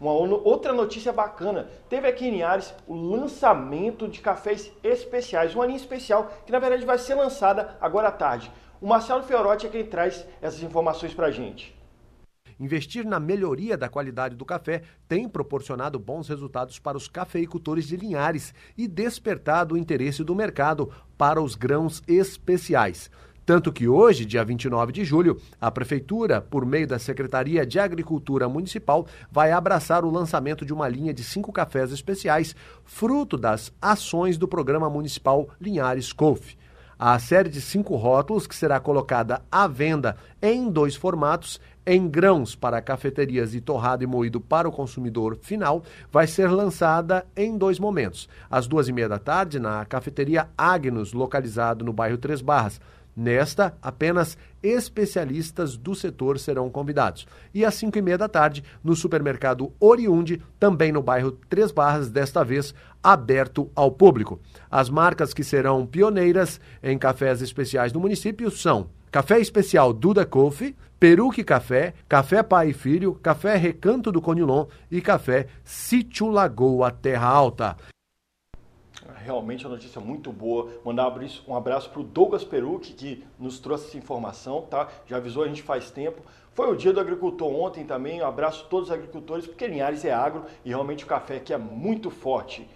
Uma outra notícia bacana, teve aqui em Ares o lançamento de cafés especiais, uma linha especial que na verdade vai ser lançada agora à tarde. O Marcelo Fiorotti é quem traz essas informações para a gente. Investir na melhoria da qualidade do café tem proporcionado bons resultados para os cafeicultores de Linhares e despertado o interesse do mercado para os grãos especiais. Tanto que hoje, dia 29 de julho, a Prefeitura, por meio da Secretaria de Agricultura Municipal, vai abraçar o lançamento de uma linha de cinco cafés especiais, fruto das ações do Programa Municipal Linhares Cofe. A série de cinco rótulos, que será colocada à venda em dois formatos, em grãos para cafeterias e torrado e moído para o consumidor final, vai ser lançada em dois momentos. Às duas e meia da tarde, na cafeteria Agnus, localizado no bairro Três Barras. Nesta, apenas especialistas do setor serão convidados. E às 5 e meia da tarde, no supermercado Oriunde, também no bairro Três Barras, desta vez aberto ao público. As marcas que serão pioneiras em cafés especiais do município são Café Especial Duda Coffee, Peruque Café, Café Pai e Filho, Café Recanto do Conilon e Café Sítio Lagoa Terra Alta realmente é uma notícia muito boa. Mandar um abraço para o Douglas Perucci, que nos trouxe essa informação, tá? Já avisou a gente faz tempo. Foi o dia do agricultor ontem também. Um abraço a todos os agricultores, porque Linhares é agro e realmente o café aqui é muito forte.